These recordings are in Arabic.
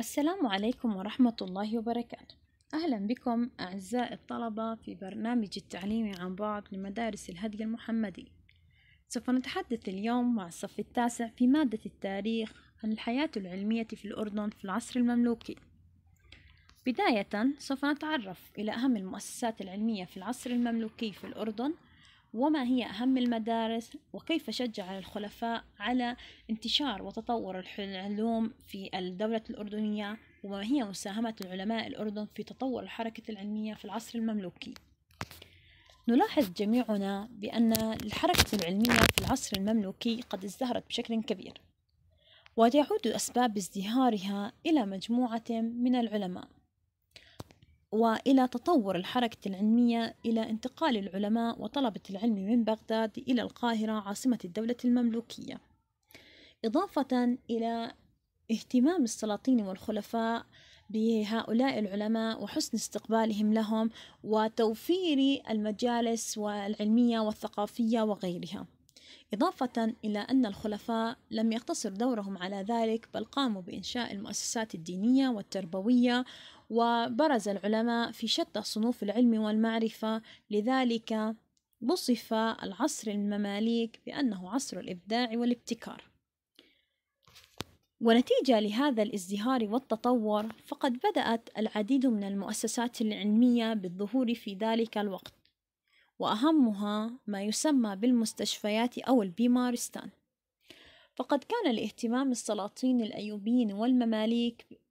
السلام عليكم ورحمة الله وبركاته أهلا بكم أعزائي الطلبة في برنامج التعليمي عن بعد لمدارس الهدي المحمدي سوف نتحدث اليوم مع الصف التاسع في مادة التاريخ عن الحياة العلمية في الأردن في العصر المملوكي بداية سوف نتعرف إلى أهم المؤسسات العلمية في العصر المملوكي في الأردن وما هي أهم المدارس وكيف شجع الخلفاء على انتشار وتطور العلوم في الدولة الأردنية وما هي مساهمة العلماء الأردن في تطور الحركة العلمية في العصر المملوكي نلاحظ جميعنا بأن الحركة العلمية في العصر المملوكي قد ازدهرت بشكل كبير وتعود أسباب ازدهارها إلى مجموعة من العلماء والى تطور الحركه العلميه الى انتقال العلماء وطلبه العلم من بغداد الى القاهره عاصمه الدوله المملوكيه اضافه الى اهتمام السلاطين والخلفاء بهؤلاء العلماء وحسن استقبالهم لهم وتوفير المجالس والعلميه والثقافيه وغيرها إضافة إلى أن الخلفاء لم يقتصر دورهم على ذلك بل قاموا بإنشاء المؤسسات الدينية والتربوية وبرز العلماء في شتى صنوف العلم والمعرفة لذلك وصف العصر المماليك بأنه عصر الإبداع والابتكار ونتيجة لهذا الازدهار والتطور فقد بدأت العديد من المؤسسات العلمية بالظهور في ذلك الوقت وأهمها ما يسمى بالمستشفيات أو البيمارستان فقد كان الاهتمام السلاطين الأيوبيين والمماليك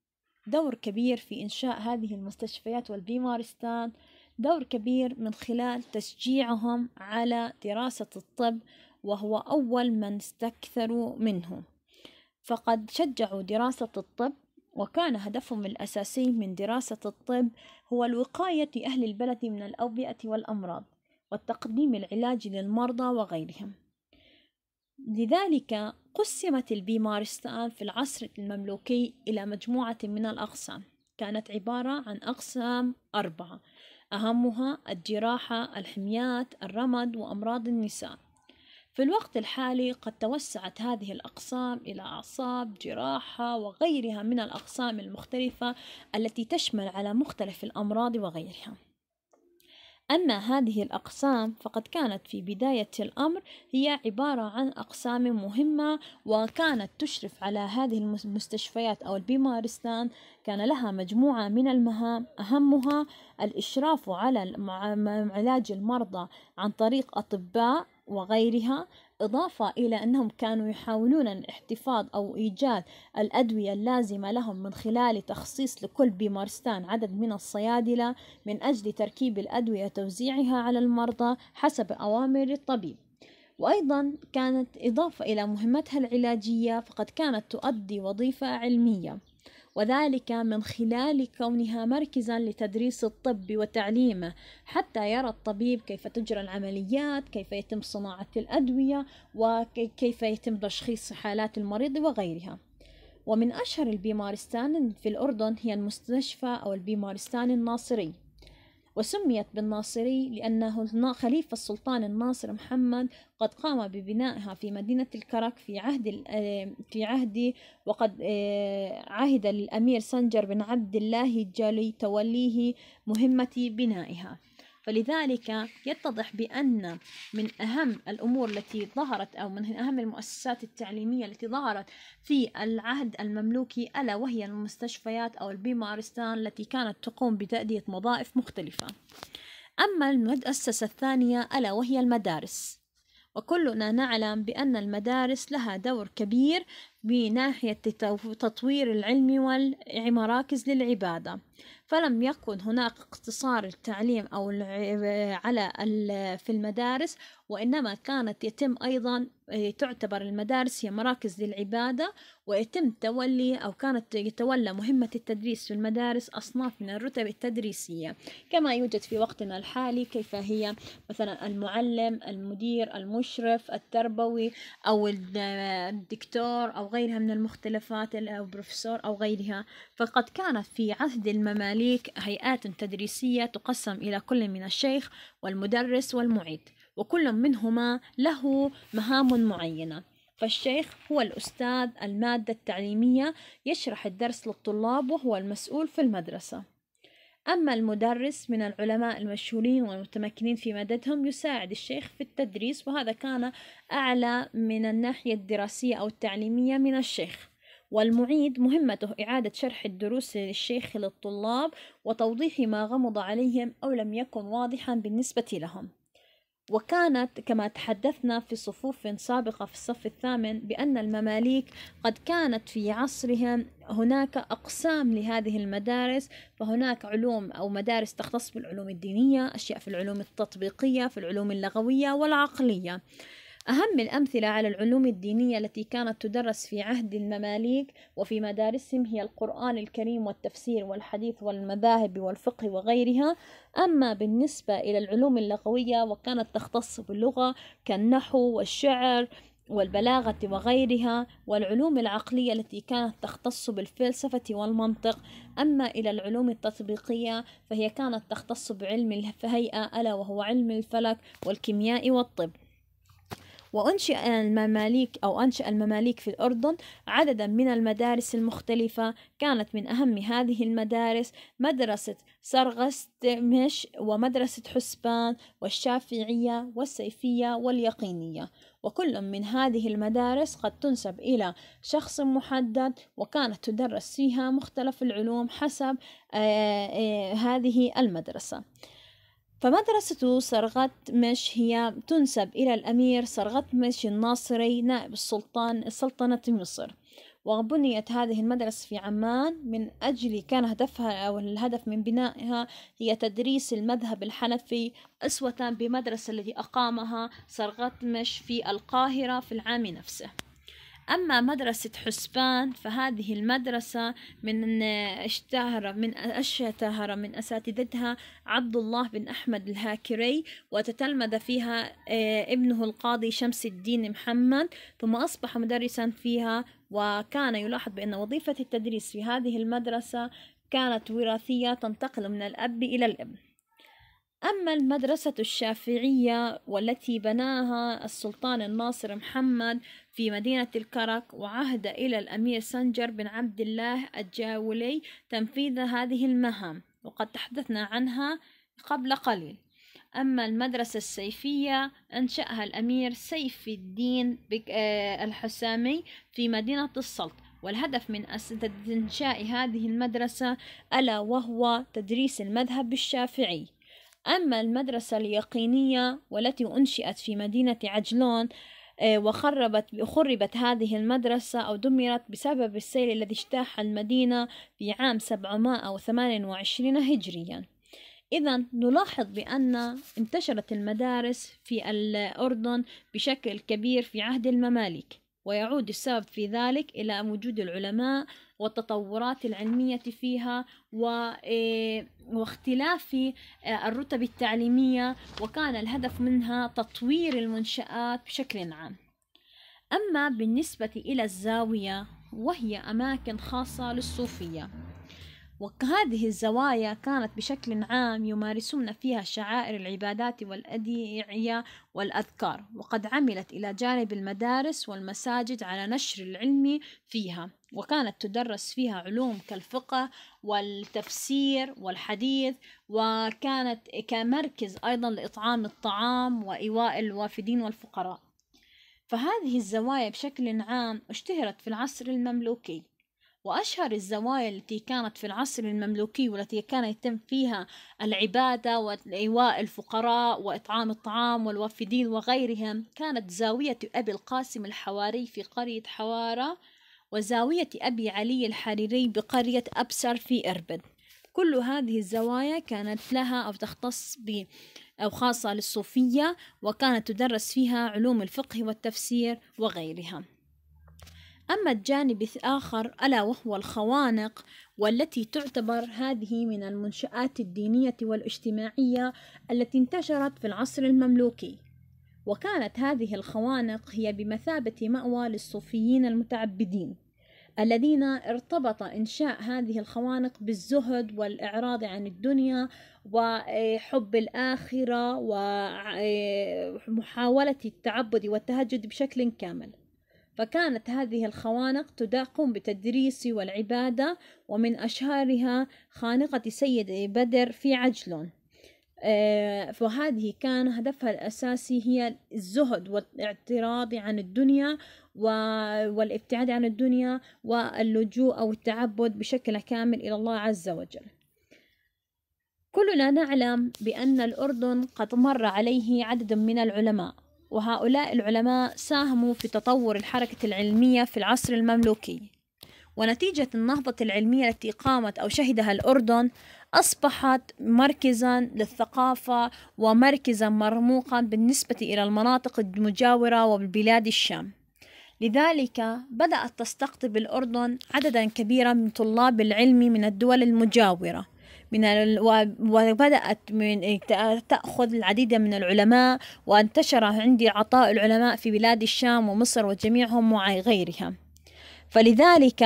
دور كبير في إنشاء هذه المستشفيات والبيمارستان دور كبير من خلال تشجيعهم على دراسة الطب وهو أول من استكثروا منه فقد شجعوا دراسة الطب وكان هدفهم الأساسي من دراسة الطب هو الوقاية أهل البلد من الأوبئة والأمراض وتقديم العلاج للمرضى وغيرهم لذلك قسمت البيمارستان في العصر المملوكي إلى مجموعة من الأقسام كانت عبارة عن أقسام أربعة أهمها الجراحة الحميات الرمد وأمراض النساء في الوقت الحالي قد توسعت هذه الأقسام إلى أعصاب جراحة وغيرها من الأقسام المختلفة التي تشمل على مختلف الأمراض وغيرها أما هذه الأقسام فقد كانت في بداية الأمر هي عبارة عن أقسام مهمة وكانت تشرف على هذه المستشفيات أو البيمارستان كان لها مجموعة من المهام أهمها الإشراف على علاج المرضى عن طريق أطباء وغيرها إضافة إلى أنهم كانوا يحاولون الاحتفاظ أو إيجاد الأدوية اللازمة لهم من خلال تخصيص لكل بيمارستان عدد من الصيادلة من أجل تركيب الأدوية وتوزيعها على المرضى حسب أوامر الطبيب وأيضا كانت إضافة إلى مهمتها العلاجية فقد كانت تؤدي وظيفة علمية وذلك من خلال كونها مركزا لتدريس الطب وتعليمه حتى يرى الطبيب كيف تجرى العمليات كيف يتم صناعة الأدوية وكيف يتم تشخيص حالات المريض وغيرها ومن أشهر البيمارستان في الأردن هي المستشفى أو البيمارستان الناصري وسميت بالناصري لأنه خليفة السلطان الناصر محمد قد قام ببنائها في مدينة الكرك في عهد آه، في عهده وقد آه، عهد الأمير سنجر بن عبد الله الجالي توليه مهمة بنائها فلذلك يتضح بأن من أهم الأمور التي ظهرت أو من أهم المؤسسات التعليمية التي ظهرت في العهد المملوكي ألا وهي المستشفيات أو البيمارستان التي كانت تقوم بتأدية وظائف مختلفة أما المؤسسة الثانية ألا وهي المدارس وكلنا نعلم بأن المدارس لها دور كبير بناحية تطوير العلم والمراكز للعبادة فلم يكن هناك اقتصار التعليم أو على في المدارس وإنما كانت يتم أيضا آه، تعتبر المدارس هي مراكز للعبادة ويتم تولي أو كانت يتولى مهمة التدريس في المدارس أصناف من الرتب التدريسية كما يوجد في وقتنا الحالي كيف هي مثلا المعلم المدير المشرف التربوي أو آه، الدكتور أو غيرها من المختلفات أو بروفيسور أو غيرها فقد كانت في عهد المماليك هيئات تدريسية تقسم إلى كل من الشيخ والمدرس والمعيد وكل منهما له مهام معينة فالشيخ هو الأستاذ المادة التعليمية يشرح الدرس للطلاب وهو المسؤول في المدرسة أما المدرس من العلماء المشهورين والمتمكنين في مادتهم يساعد الشيخ في التدريس وهذا كان أعلى من الناحية الدراسية أو التعليمية من الشيخ والمعيد مهمته إعادة شرح الدروس للشيخ للطلاب وتوضيح ما غمض عليهم أو لم يكن واضحا بالنسبة لهم وكانت كما تحدثنا في صفوف سابقة في الصف الثامن بأن المماليك قد كانت في عصرهم هناك أقسام لهذه المدارس فهناك علوم أو مدارس تختص بالعلوم الدينية أشياء في العلوم التطبيقية في العلوم اللغوية والعقلية أهم الأمثلة على العلوم الدينية التي كانت تدرس في عهد المماليك وفي مدارسهم هي القرآن الكريم والتفسير والحديث والمذاهب والفقه وغيرها أما بالنسبة إلى العلوم اللغوية وكانت تختص باللغة كالنحو والشعر والبلاغة وغيرها والعلوم العقلية التي كانت تختص بالفلسفة والمنطق أما إلى العلوم التطبيقية فهي كانت تختص بعلم الهيئة ألا وهو علم الفلك والكيمياء والطب وأنشئ المماليك أو أنشأ المماليك في الأردن عددا من المدارس المختلفة كانت من أهم هذه المدارس مدرسة سرغستمش ومدرسة حسبان والشافعية والسيفية واليقينية وكل من هذه المدارس قد تنسب إلى شخص محدد وكانت تدرس فيها مختلف العلوم حسب آه، آه، هذه المدرسة فمدرسة سرغت مش هي تنسب إلى الأمير سرغت مش الناصري نائب السلطان سلطنة مصر وبنيت هذه المدرسة في عمان من أجل كان هدفها أو الهدف من بنائها هي تدريس المذهب الحنفي أسوة بمدرسة التي أقامها صرغتمش في القاهرة في العام نفسه أما مدرسة حسبان فهذه المدرسة من اشتهر من اشتهر من أساتذتها عبد الله بن أحمد الهاكري وتتلمذ فيها آه، ابنه القاضي شمس الدين محمد ثم أصبح مدرسا فيها وكان يلاحظ بأن وظيفة التدريس في هذه المدرسة كانت وراثية تنتقل من الأب إلى الابن أما المدرسة الشافعية والتي بناها السلطان الناصر محمد في مدينة الكرك وعهد إلى الأمير سنجر بن عبد الله الجاولي تنفيذ هذه المهام وقد تحدثنا عنها قبل قليل أما المدرسة السيفية أنشأها الأمير سيف الدين آه، الحسامي في مدينة السلط والهدف من إنشاء هذه المدرسة ألا وهو تدريس المذهب الشافعي أما المدرسة اليقينية والتي أنشئت في مدينة عجلون آه، وخربت خربت هذه المدرسة أو دمرت بسبب السيل الذي اجتاح المدينة في عام 728 هجريا إذا نلاحظ بأن انتشرت المدارس في الأردن بشكل كبير في عهد المماليك ويعود السبب في ذلك إلى وجود العلماء والتطورات العلمية فيها إيه، واختلاف آه، الرتب التعليمية وكان الهدف منها تطوير المنشآت بشكل عام أما بالنسبة إلى الزاوية وهي أماكن خاصة للصوفية وهذه الزوايا كانت بشكل عام يمارسون فيها شعائر العبادات والأدعية والأذكار وقد عملت إلى جانب المدارس والمساجد على نشر العلم فيها وكانت تدرس فيها علوم كالفقه والتفسير والحديث وكانت كمركز أيضا لإطعام الطعام وإيواء الوافدين والفقراء فهذه الزوايا بشكل عام اشتهرت في العصر المملوكي وأشهر الزوايا التي كانت في العصر المملوكي والتي كان يتم فيها العبادة وإيواء الفقراء وإطعام الطعام والوافدين وغيرهم كانت زاوية أبي القاسم الحواري في قرية حوارة وزاوية أبي علي الحريري بقرية أبسر في إربد كل هذه الزوايا كانت لها أو تختص ب أو خاصة للصوفية وكانت تدرس فيها علوم الفقه والتفسير وغيرها أما الجانب الآخر ألا وهو الخوانق والتي تعتبر هذه من المنشآت الدينية والاجتماعية التي انتشرت في العصر المملوكي وكانت هذه الخوانق هي بمثابة مأوى للصوفيين المتعبدين الذين ارتبط إنشاء هذه الخوانق بالزهد والإعراض عن الدنيا وحب الآخرة ومحاولة التعبد والتهجد بشكل كامل فكانت هذه الخوانق تقوم بتدريس والعبادة ومن أشهرها خانقة سيد بدر في عجلون آه، فهذه كان هدفها الأساسي هي الزهد والاعتراض عن الدنيا والابتعاد عن الدنيا واللجوء أو التعبد بشكل كامل إلى الله عز وجل كلنا نعلم بأن الأردن قد مر عليه عدد من العلماء وهؤلاء العلماء ساهموا في تطور الحركة العلمية في العصر المملوكي ونتيجة النهضة العلمية التي قامت أو شهدها الأردن أصبحت مركزا للثقافة ومركزا مرموقا بالنسبة إلى المناطق المجاورة وبلاد الشام لذلك بدأت تستقطب الأردن عددا كبيرا من طلاب العلم من الدول المجاورة من ال... وبدأت من تأخذ العديد من العلماء وانتشر عندي عطاء العلماء في بلاد الشام ومصر وجميعهم وغيرها فلذلك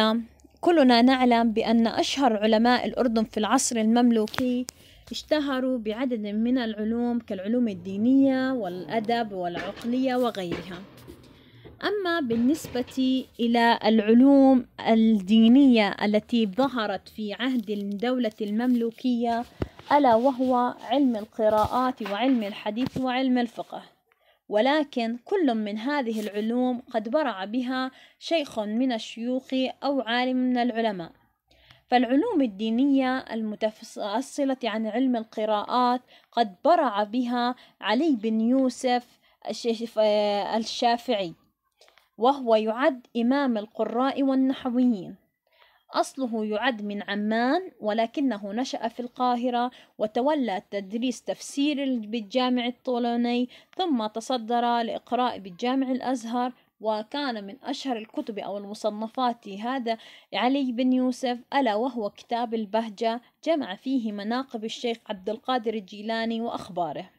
كلنا نعلم بأن أشهر علماء الأردن في العصر المملوكي اشتهروا بعدد من العلوم كالعلوم الدينية والأدب والعقلية وغيرها أما بالنسبة إلى العلوم الدينية التي ظهرت في عهد الدولة المملوكية ألا وهو علم القراءات وعلم الحديث وعلم الفقه ولكن كل من هذه العلوم قد برع بها شيخ من الشيوخ أو عالم من العلماء فالعلوم الدينية المتفصلة عن علم القراءات قد برع بها علي بن يوسف آه، الشافعي وهو يعد إمام القراء والنحويين أصله يعد من عمان ولكنه نشأ في القاهرة وتولى تدريس تفسير بالجامع الطولوني ثم تصدر لإقراء بالجامع الأزهر وكان من أشهر الكتب أو المصنفات هذا علي بن يوسف ألا وهو كتاب البهجة جمع فيه مناقب الشيخ عبد القادر الجيلاني وأخباره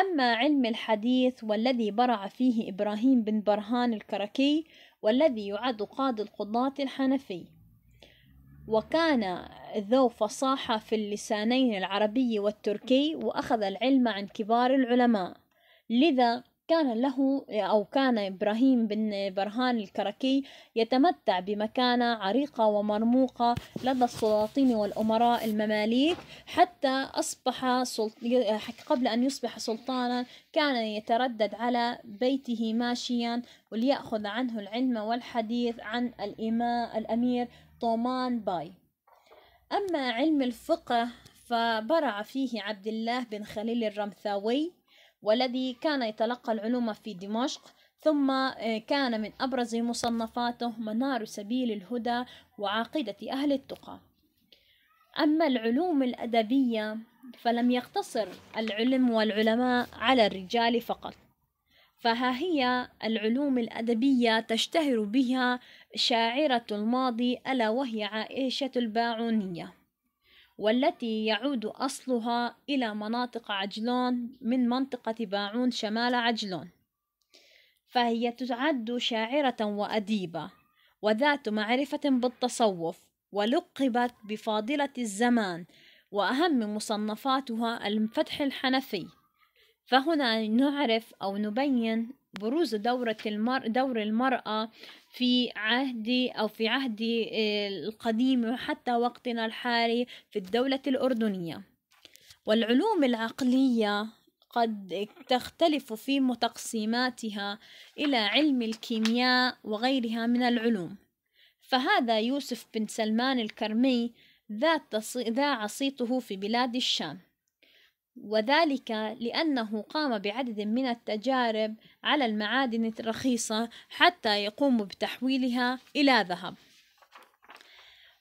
أما علم الحديث والذي برع فيه إبراهيم بن برهان الكركي والذي يعد قاضي القضاة الحنفي وكان ذو فصاحة في اللسانين العربي والتركي وأخذ العلم عن كبار العلماء لذا كان له أو كان إبراهيم بن برهان الكركي يتمتع بمكانة عريقة ومرموقة لدى السلاطين والأمراء المماليك حتى أصبح سلط... قبل أن يصبح سلطانا كان يتردد على بيته ماشيا وليأخذ عنه العلم والحديث عن الإمام الأمير طومان باي أما علم الفقه فبرع فيه عبد الله بن خليل الرمثاوي والذي كان يتلقى العلوم في دمشق ثم آه، كان من أبرز مصنفاته منار سبيل الهدى وعاقدة أهل التقى أما العلوم الأدبية فلم يقتصر العلم والعلماء على الرجال فقط فها هي العلوم الأدبية تشتهر بها شاعرة الماضي ألا وهي عائشة الباعونية والتي يعود أصلها إلى مناطق عجلون من منطقة باعون شمال عجلون فهي تعد شاعرة وأديبة وذات معرفة بالتصوف ولقبت بفاضلة الزمان وأهم مصنفاتها الفتح الحنفي فهنا نعرف أو نبين بروز دورة المر دور المرأة في عهد أو في عهد آه، القديم وحتى وقتنا الحالي في الدولة الأردنية والعلوم العقلية قد تختلف في متقسيماتها إلى علم الكيمياء وغيرها من العلوم فهذا يوسف بن سلمان الكرمي ذا عصيته في بلاد الشام وذلك لأنه قام بعدد من التجارب على المعادن الرخيصة حتى يقوموا بتحويلها إلى ذهب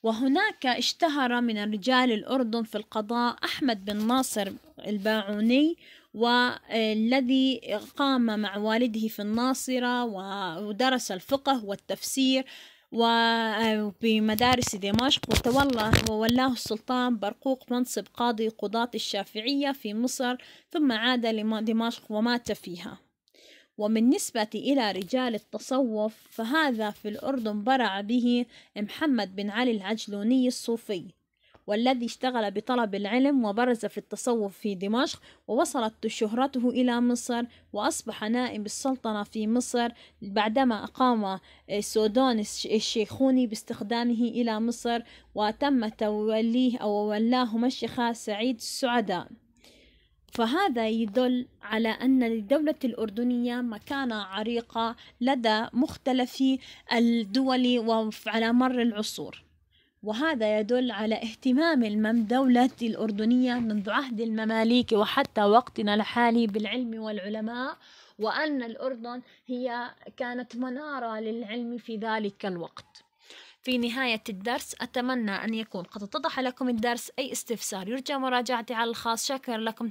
وهناك اشتهر من رجال الأردن في القضاء أحمد بن ناصر الباعوني والذي قام مع والده في الناصرة ودرس الفقه والتفسير وبمدارس دمشق وتولى وولاه السلطان برقوق منصب قاضي قضاة الشافعية في مصر ثم عاد لدمشق ومات فيها وبالنسبة إلى رجال التصوف فهذا في الأردن برع به محمد بن علي العجلوني الصوفي والذي اشتغل بطلب العلم وبرز في التصوف في دمشق ووصلت شهرته إلى مصر وأصبح نائب السلطنة في مصر بعدما أقام سودان الشيخوني باستخدامه إلى مصر وتم توليه أو ولاه مشيخة سعيد السعداء فهذا يدل على أن للدولة الأردنية مكانة عريقة لدى مختلف الدول وعلى مر العصور وهذا يدل على اهتمام الممدولة الأردنية منذ عهد المماليك وحتى وقتنا الحالي بالعلم والعلماء وأن الأردن هي كانت منارة للعلم في ذلك الوقت في نهاية الدرس أتمنى أن يكون قد اتضح لكم الدرس أي استفسار يرجى مراجعتي على الخاص شكرا لكم